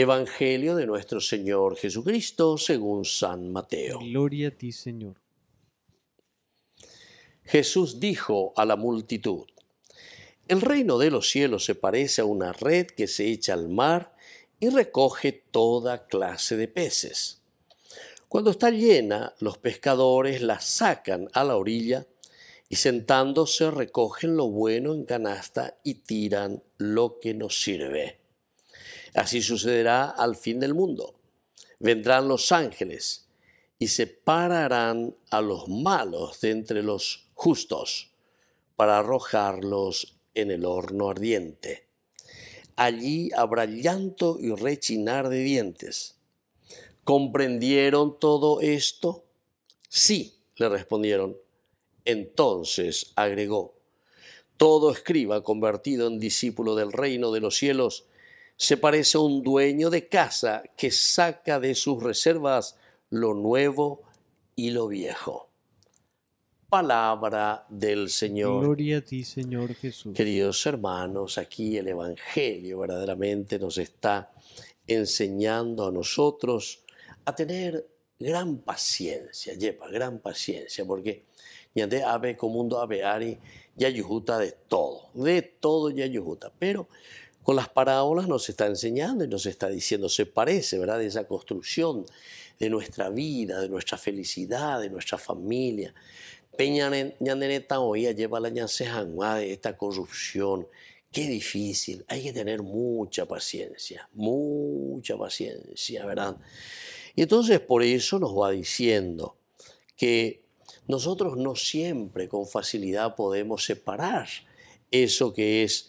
Evangelio de nuestro Señor Jesucristo según San Mateo. Gloria a ti, Señor. Jesús dijo a la multitud, El reino de los cielos se parece a una red que se echa al mar y recoge toda clase de peces. Cuando está llena, los pescadores la sacan a la orilla y sentándose recogen lo bueno en canasta y tiran lo que no sirve. Así sucederá al fin del mundo. Vendrán los ángeles y separarán a los malos de entre los justos para arrojarlos en el horno ardiente. Allí habrá llanto y rechinar de dientes. ¿Comprendieron todo esto? Sí, le respondieron. Entonces agregó, todo escriba convertido en discípulo del reino de los cielos se parece a un dueño de casa que saca de sus reservas lo nuevo y lo viejo. Palabra del Señor. Gloria a ti, Señor Jesús. Queridos hermanos, aquí el Evangelio verdaderamente nos está enseñando a nosotros a tener gran paciencia, lleva gran paciencia, porque haber ave comundo ave ari, ya de todo, de todo ya yujuta, pero con las parábolas nos está enseñando y nos está diciendo, se parece, ¿verdad?, de esa construcción de nuestra vida, de nuestra felicidad, de nuestra familia. Peña Neneta hoy lleva la de esta corrupción. Qué difícil, hay que tener mucha paciencia, mucha paciencia, ¿verdad? Y entonces por eso nos va diciendo que nosotros no siempre con facilidad podemos separar eso que es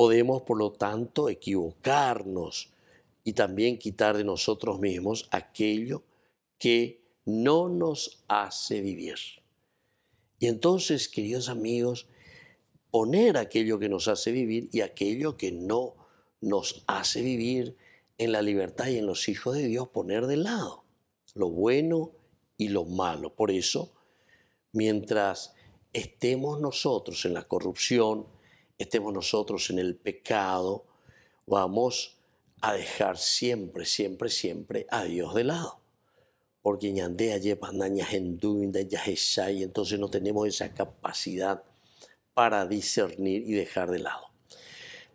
Podemos, por lo tanto, equivocarnos y también quitar de nosotros mismos aquello que no nos hace vivir. Y entonces, queridos amigos, poner aquello que nos hace vivir y aquello que no nos hace vivir en la libertad y en los hijos de Dios, poner de lado lo bueno y lo malo. Por eso, mientras estemos nosotros en la corrupción, estemos nosotros en el pecado, vamos a dejar siempre, siempre, siempre a Dios de lado. Porque ñandea lleva y entonces no tenemos esa capacidad para discernir y dejar de lado.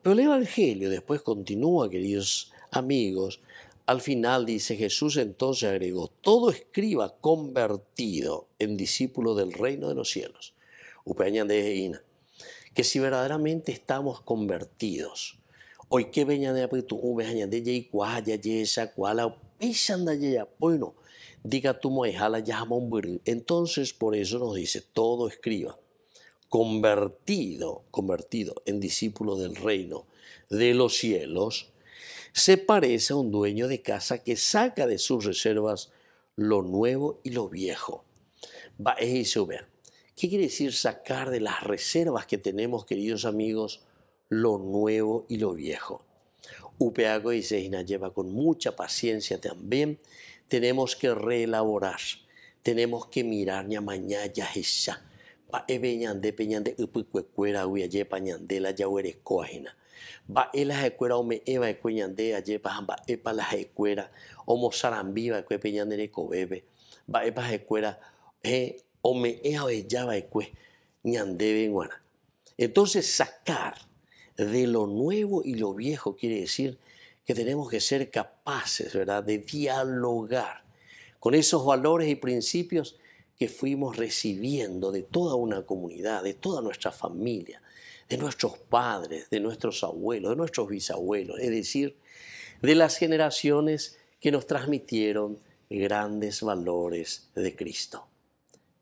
Pero el Evangelio después continúa, queridos amigos, al final dice Jesús entonces agregó, todo escriba convertido en discípulo del reino de los cielos. Upeñan de que si verdaderamente estamos convertidos, hoy que veña de de bueno diga tu ya entonces por eso nos dice todo escriba convertido convertido en discípulo del reino de los cielos se parece a un dueño de casa que saca de sus reservas lo nuevo y lo viejo va es eso ¿Qué quiere decir sacar de las reservas que tenemos, queridos amigos, lo nuevo y lo viejo? Upeago y Seina lleva con mucha paciencia también. Tenemos que reelaborar, tenemos que mirar a mañana ya esa. Va e peñande e, upicuecuera uyaye pañandela ya uerecoajena. Va ela ecuera ome eva ecueñande ayepa jamba epa la ecuera. Omo sarambiva ecuepeñandere cobebe. Va epa ecuera. e me Entonces sacar de lo nuevo y lo viejo quiere decir que tenemos que ser capaces, ¿verdad?, de dialogar con esos valores y principios que fuimos recibiendo de toda una comunidad, de toda nuestra familia, de nuestros padres, de nuestros abuelos, de nuestros bisabuelos, es decir, de las generaciones que nos transmitieron grandes valores de Cristo.